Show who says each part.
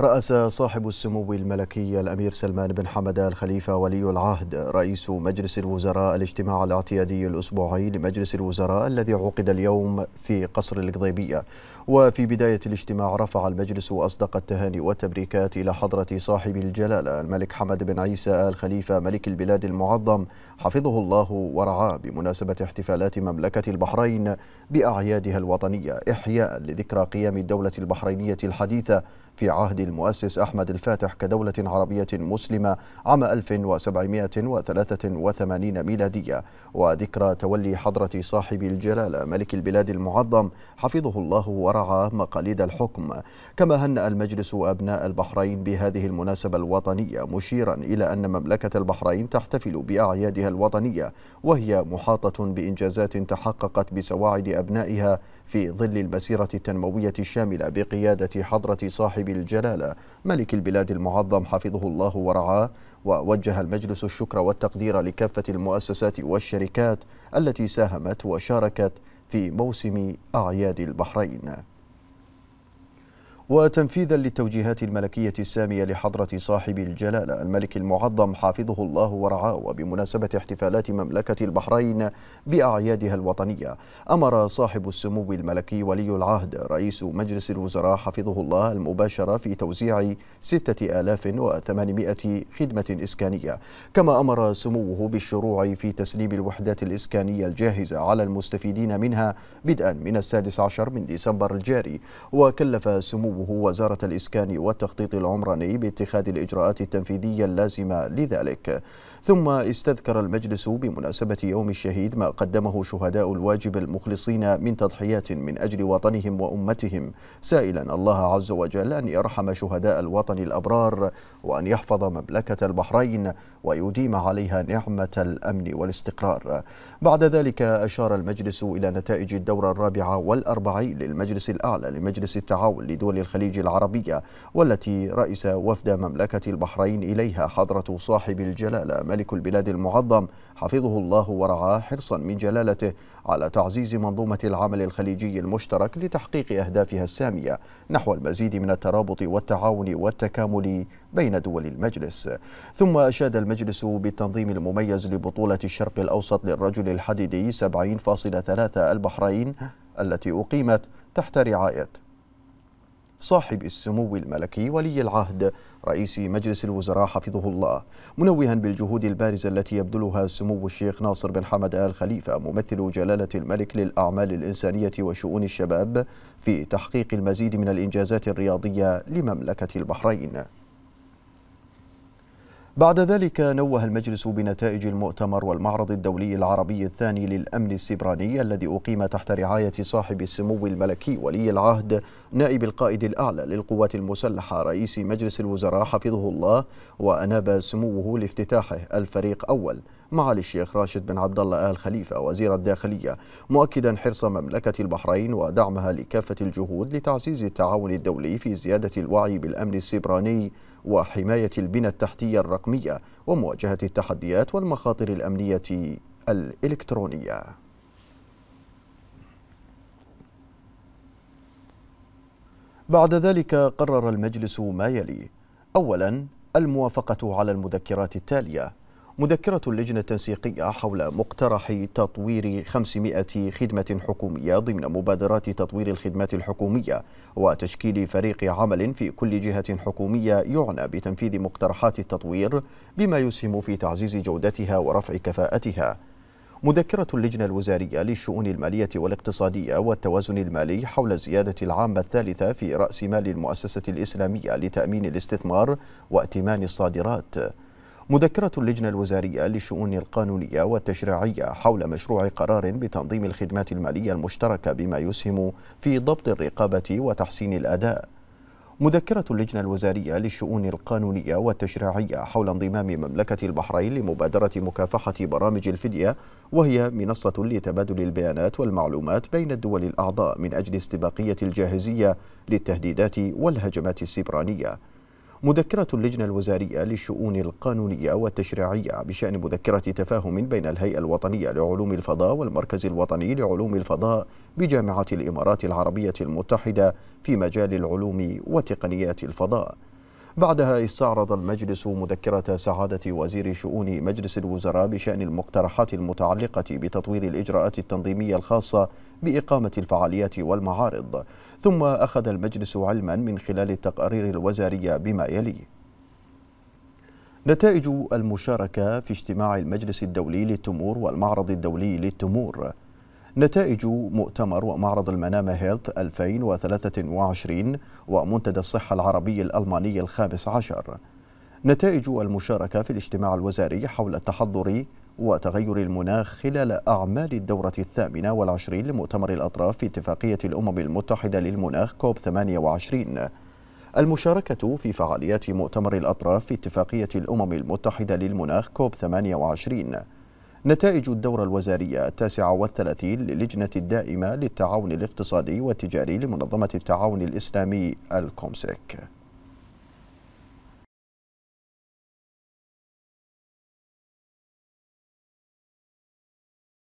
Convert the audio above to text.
Speaker 1: رأس صاحب السمو الملكي الأمير سلمان بن حمد الخليفة ولي العهد رئيس مجلس الوزراء الاجتماع الاعتيادي الأسبوعي لمجلس الوزراء الذي عقد اليوم في قصر القضيبية وفي بداية الاجتماع رفع المجلس أصدق التهاني والتبريكات إلى حضرة صاحب الجلالة الملك حمد بن عيسى آل خليفة ملك البلاد المعظم حفظه الله ورعاه بمناسبة احتفالات مملكة البحرين بأعيادها الوطنية إحياء لذكرى قيام الدولة البحرينية الحديثة في عهد المؤسس أحمد الفاتح كدولة عربية مسلمة عام 1783 ميلادية وذكرى تولي حضرة صاحب الجلالة ملك البلاد المعظم حفظه الله ورعى مقاليد الحكم كما هنأ المجلس أبناء البحرين بهذه المناسبة الوطنية مشيرا إلى أن مملكة البحرين تحتفل بأعيادها الوطنية وهي محاطة بإنجازات تحققت بسواعد أبنائها في ظل المسيرة التنموية الشاملة بقيادة حضرة صاحب الجلالة تعالى ملك البلاد المعظم حفظه الله ورعاه ووجه المجلس الشكر والتقدير لكافة المؤسسات والشركات التي ساهمت وشاركت في موسم أعياد البحرين وتنفيذا للتوجيهات الملكية السامية لحضرة صاحب الجلالة الملك المعظم حافظه الله ورعاه وبمناسبة احتفالات مملكة البحرين بأعيادها الوطنية أمر صاحب السمو الملكي ولي العهد رئيس مجلس الوزراء حفظه الله المباشرة في توزيع 6800 خدمة إسكانية كما أمر سموه بالشروع في تسليم الوحدات الإسكانية الجاهزة على المستفيدين منها بدءا من السادس عشر من ديسمبر الجاري وكلف سمو تناوبه وزارة الإسكان والتخطيط العمراني باتخاذ الإجراءات التنفيذية اللازمة لذلك ثم استذكر المجلس بمناسبة يوم الشهيد ما قدمه شهداء الواجب المخلصين من تضحيات من أجل وطنهم وأمتهم سائلا الله عز وجل أن يرحم شهداء الوطن الأبرار وأن يحفظ مملكة البحرين ويديم عليها نعمة الأمن والاستقرار بعد ذلك أشار المجلس إلى نتائج الدورة الرابعة والأربعين للمجلس الأعلى لمجلس التعاون لدول الخليج العربية والتي رئيس وفد مملكة البحرين إليها حضرة صاحب الجلالة ملك البلاد المعظم حفظه الله ورعاه حرصا من جلالته على تعزيز منظومة العمل الخليجي المشترك لتحقيق أهدافها السامية نحو المزيد من الترابط والتعاون والتكامل بين دول المجلس ثم أشاد المجلس بالتنظيم المميز لبطولة الشرق الأوسط للرجل الحديدي 70.3 البحرين التي أقيمت تحت رعاية صاحب السمو الملكي ولي العهد رئيس مجلس الوزراء حفظه الله منوها بالجهود البارزة التي يبذلها سمو الشيخ ناصر بن حمد آل خليفة ممثل جلالة الملك للأعمال الإنسانية وشؤون الشباب في تحقيق المزيد من الإنجازات الرياضية لمملكة البحرين بعد ذلك نوه المجلس بنتائج المؤتمر والمعرض الدولي العربي الثاني للأمن السبراني الذي أقيم تحت رعاية صاحب السمو الملكي ولي العهد نائب القائد الأعلى للقوات المسلحة رئيس مجلس الوزراء حفظه الله وأناب سموه لافتتاحه الفريق أول معالي الشيخ راشد بن عبد الله آل خليفة وزير الداخلية مؤكدا حرص مملكة البحرين ودعمها لكافة الجهود لتعزيز التعاون الدولي في زيادة الوعي بالأمن السبراني وحماية البنى التحتية الرقمية ومواجهة التحديات والمخاطر الأمنية الإلكترونية بعد ذلك قرر المجلس ما يلي أولا الموافقة على المذكرات التالية مذكرة اللجنة التنسيقية حول مقترح تطوير 500 خدمة حكومية ضمن مبادرات تطوير الخدمات الحكومية وتشكيل فريق عمل في كل جهة حكومية يعنى بتنفيذ مقترحات التطوير بما يسهم في تعزيز جودتها ورفع كفاءتها مذكرة اللجنة الوزارية للشؤون المالية والاقتصادية والتوازن المالي حول الزيادة العامة الثالثة في رأس مال المؤسسة الإسلامية لتأمين الاستثمار وائتمان الصادرات مذكرة اللجنة الوزارية للشؤون القانونية والتشريعية حول مشروع قرار بتنظيم الخدمات المالية المشتركة بما يسهم في ضبط الرقابة وتحسين الأداء مذكرة اللجنة الوزارية للشؤون القانونية والتشريعية حول انضمام مملكة البحرين لمبادرة مكافحة برامج الفدية وهي منصة لتبادل البيانات والمعلومات بين الدول الأعضاء من أجل استباقية الجاهزية للتهديدات والهجمات السبرانية مذكرة اللجنة الوزارية للشؤون القانونية والتشريعية بشأن مذكرة تفاهم بين الهيئة الوطنية لعلوم الفضاء والمركز الوطني لعلوم الفضاء بجامعة الإمارات العربية المتحدة في مجال العلوم وتقنيات الفضاء. بعدها استعرض المجلس مذكرة سعادة وزير شؤون مجلس الوزراء بشأن المقترحات المتعلقة بتطوير الإجراءات التنظيمية الخاصة بإقامة الفعاليات والمعارض ثم أخذ المجلس علما من خلال التقارير الوزارية بما يلي نتائج المشاركة في اجتماع المجلس الدولي للتمور والمعرض الدولي للتمور نتائج مؤتمر ومعرض المنامة هيلث 2023 ومنتدى الصحة العربي الألماني الخامس عشر نتائج المشاركة في الاجتماع الوزاري حول التحضر وتغير المناخ خلال أعمال الدورة الثامنة والعشرين لمؤتمر الأطراف في اتفاقية الأمم المتحدة للمناخ كوب 28 المشاركة في فعاليات مؤتمر الأطراف في اتفاقية الأمم المتحدة للمناخ كوب 28 نتائج الدورة الوزارية التاسعة والثلاثين للجنة الدائمة للتعاون الاقتصادي والتجاري لمنظمة التعاون الإسلامي الكومسك